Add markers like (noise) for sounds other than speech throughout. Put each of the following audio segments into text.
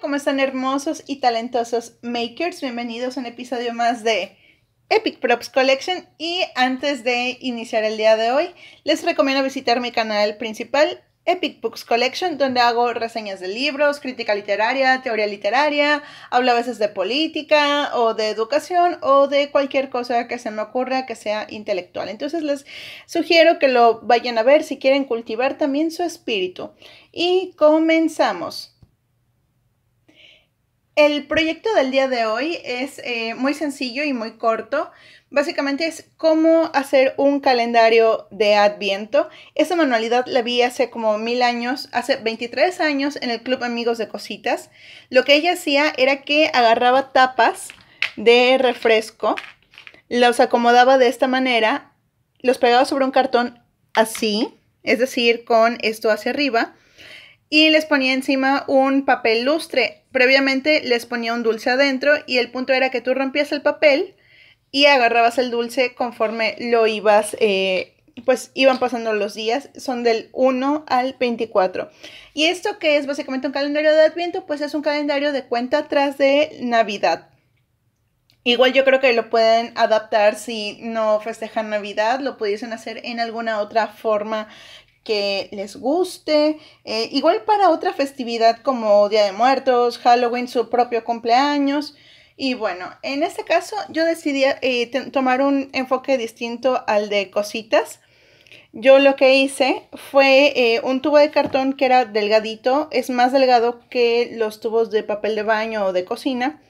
¿Cómo están hermosos y talentosos makers? Bienvenidos a un episodio más de Epic Props Collection y antes de iniciar el día de hoy, les recomiendo visitar mi canal principal Epic Books Collection, donde hago reseñas de libros, crítica literaria, teoría literaria, hablo a veces de política o de educación o de cualquier cosa que se me ocurra que sea intelectual. Entonces les sugiero que lo vayan a ver si quieren cultivar también su espíritu. Y comenzamos. El proyecto del día de hoy es eh, muy sencillo y muy corto. Básicamente es cómo hacer un calendario de Adviento. Esa manualidad la vi hace como mil años, hace 23 años en el Club Amigos de Cositas. Lo que ella hacía era que agarraba tapas de refresco, los acomodaba de esta manera, los pegaba sobre un cartón así, es decir, con esto hacia arriba, y les ponía encima un papel lustre previamente les ponía un dulce adentro y el punto era que tú rompías el papel y agarrabas el dulce conforme lo ibas, eh, pues iban pasando los días, son del 1 al 24. Y esto que es básicamente un calendario de Adviento, pues es un calendario de cuenta atrás de Navidad. Igual yo creo que lo pueden adaptar si no festejan Navidad, lo pudiesen hacer en alguna otra forma que les guste. Eh, igual para otra festividad como Día de Muertos, Halloween, su propio cumpleaños. Y bueno, en este caso yo decidí eh, tomar un enfoque distinto al de cositas. Yo lo que hice fue eh, un tubo de cartón que era delgadito, es más delgado que los tubos de papel de baño o de cocina.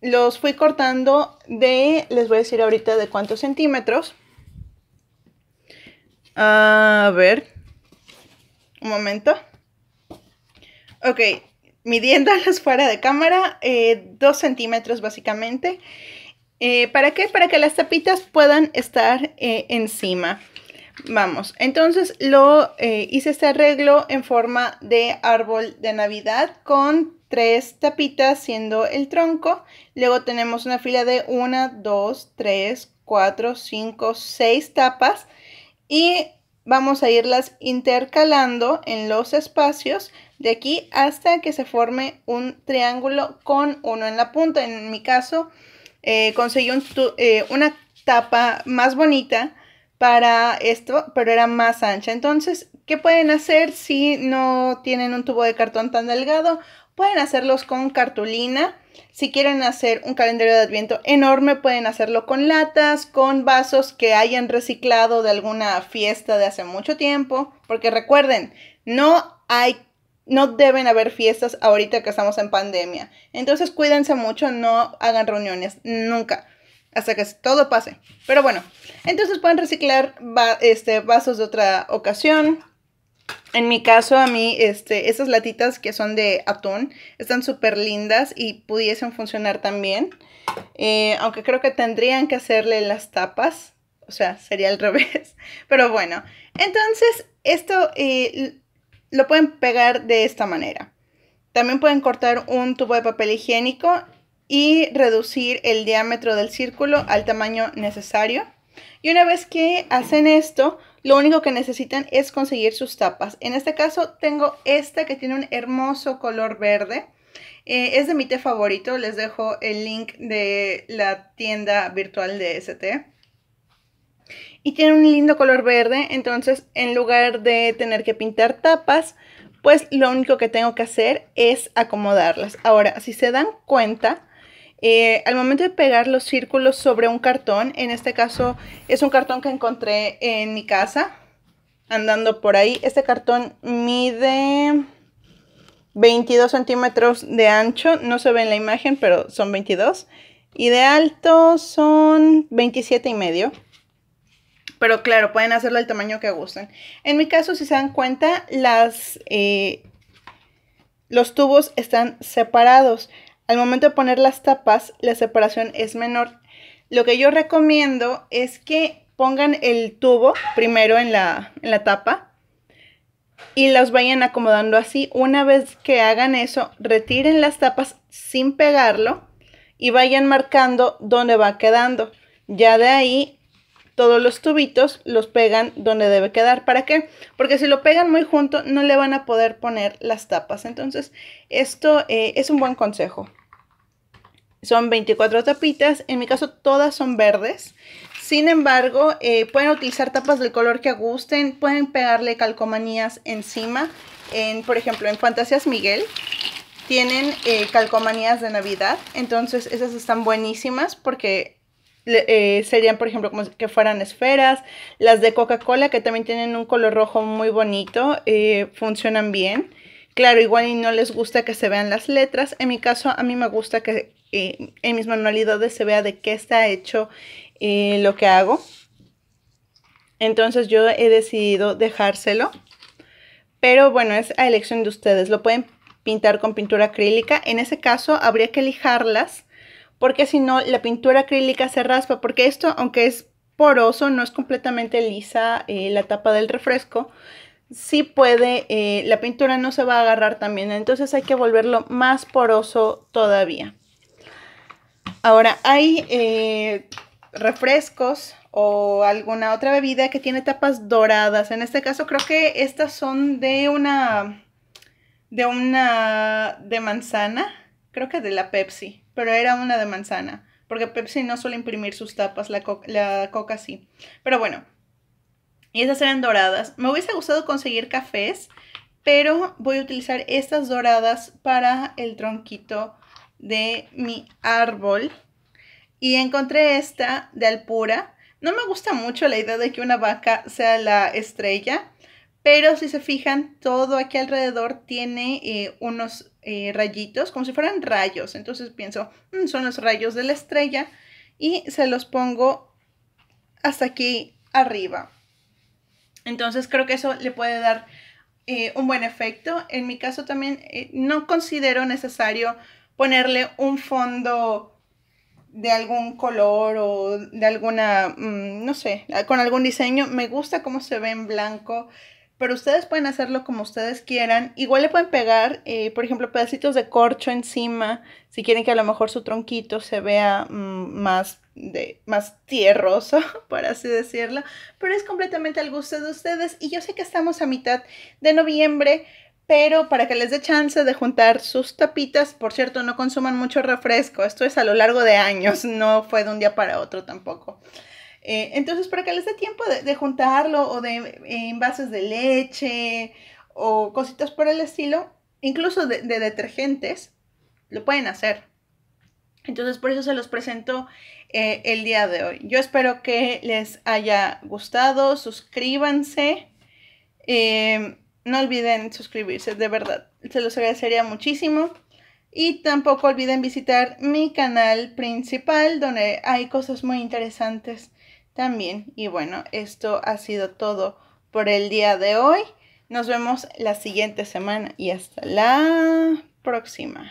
Los fui cortando de, les voy a decir ahorita de cuántos centímetros. Ah, a ver. Un momento. Ok, midiéndolas (laughs) fuera de cámara, eh, dos centímetros básicamente. Eh, ¿Para qué? Para que las tapitas puedan estar eh, encima. Vamos, entonces lo hice este arreglo en forma de árbol de Navidad con tres tapitas siendo el tronco. Luego tenemos una fila de una, dos, tres, cuatro, cinco, seis tapas y vamos a irlas intercalando en los espacios de aquí hasta que se forme un triángulo con uno en la punta. En mi caso eh, conseguí eh, una tapa más bonita para esto, pero era más ancha. Entonces, ¿qué pueden hacer si no tienen un tubo de cartón tan delgado? Pueden hacerlos con cartulina. Si quieren hacer un calendario de adviento enorme, pueden hacerlo con latas, con vasos que hayan reciclado de alguna fiesta de hace mucho tiempo. Porque recuerden, no hay no deben haber fiestas ahorita que estamos en pandemia. Entonces cuídense mucho, no hagan reuniones nunca hasta que todo pase. Pero bueno, entonces pueden reciclar este, vasos de otra ocasión, en mi caso, a mí, este, esas latitas que son de atún están súper lindas y pudiesen funcionar también. Eh, aunque creo que tendrían que hacerle las tapas. O sea, sería al (laughs) revés. Pero bueno, entonces esto eh, lo pueden pegar de esta manera. También pueden cortar un tubo de papel higiénico y reducir el diámetro del círculo al tamaño necesario. Y una vez que hacen esto, lo único que necesitan es conseguir sus tapas. En este caso tengo esta que tiene un hermoso color verde. Eh, es de mi té favorito. Les dejo el link de la tienda virtual de ST. Y tiene un lindo color verde. Entonces en lugar de tener que pintar tapas, pues lo único que tengo que hacer es acomodarlas. Ahora, si se dan cuenta, eh, al momento de pegar los círculos sobre un cartón, en este caso es un cartón que encontré en mi casa, andando por ahí. Este cartón mide 22 centímetros de ancho, no se ve en la imagen, pero son 22. Y de alto son 27 y medio. Pero claro, pueden hacerlo el tamaño que gusten. En mi caso, si se dan cuenta, las, eh, los tubos están separados. Al momento de poner las tapas, la separación es menor. Lo que yo recomiendo es que pongan el tubo primero en la, en la tapa y los vayan acomodando así. Una vez que hagan eso, retiren las tapas sin pegarlo y vayan marcando dónde va quedando. Ya de ahí todos los tubitos los pegan donde debe quedar. ¿Para qué? Porque si lo pegan muy junto no le van a poder poner las tapas. Entonces, esto eh, es un buen consejo. Son 24 tapitas, en mi caso todas son verdes. Sin embargo, eh, pueden utilizar tapas del color que gusten, pueden pegarle calcomanías encima. En, por ejemplo, en Fantasías Miguel tienen eh, calcomanías de Navidad, entonces esas están buenísimas porque eh, serían, por ejemplo, como que fueran esferas. Las de Coca-Cola, que también tienen un color rojo muy bonito, funcionan bien. Claro, igual y no les gusta que se vean las letras. En mi caso, a mí me gusta que eh, en mis manualidades se vea de qué está hecho eh, lo que hago. Entonces yo he decidido dejárselo. Pero bueno, es a elección de ustedes. Lo pueden pintar con pintura acrílica. En ese caso habría que lijarlas porque si no la pintura acrílica se raspa porque esto, aunque es poroso, no es completamente lisa eh, la tapa del refresco. si puede, la pintura no se va a agarrar también, entonces hay que volverlo más poroso todavía. Ahora, hay eh, refrescos o alguna otra bebida que tiene tapas doradas. En este caso creo que estas son de una de una de manzana, creo que de la Pepsi, pero era una de manzana, porque Pepsi no suele imprimir sus tapas, la, Coca sí. Pero bueno, y esas eran doradas. Me hubiese gustado conseguir cafés, pero voy a utilizar estas doradas para el tronquito de mi árbol y encontré esta de Alpura. No me gusta mucho la idea de que una vaca sea la estrella, pero si se fijan, todo aquí alrededor tiene eh, unos eh, rayitos, como si fueran rayos. Entonces pienso, mm, son los rayos de la estrella y se los pongo hasta aquí arriba. Entonces creo que eso le puede dar eh, un buen efecto. En mi caso también no considero necesario ponerle un fondo de algún color o de alguna, mm, no sé, con algún diseño. Me gusta cómo se ve en blanco, pero ustedes pueden hacerlo como ustedes quieran. Igual le pueden pegar, eh, por ejemplo, pedacitos de corcho encima, si quieren que a lo mejor su tronquito se vea mm, más, de, más tierroso, (laughs) por así decirlo. Pero es completamente al gusto de ustedes y yo sé que estamos a mitad de noviembre, pero para que les dé chance de juntar sus tapitas, por cierto, no consuman mucho refresco, esto es a lo largo de años, no fue de un día para otro tampoco. Eh, entonces, para que les dé tiempo de, juntarlo o de eh, envases de leche o cositas por el estilo, incluso de, detergentes, lo pueden hacer. Entonces, por eso se los presento eh, el día de hoy. Yo espero que les haya gustado, suscríbanse no olviden suscribirse, de verdad. Se los agradecería muchísimo. Y tampoco olviden visitar mi canal principal donde hay cosas muy interesantes también. Y bueno, esto ha sido todo por el día de hoy. Nos vemos la siguiente semana y hasta la próxima.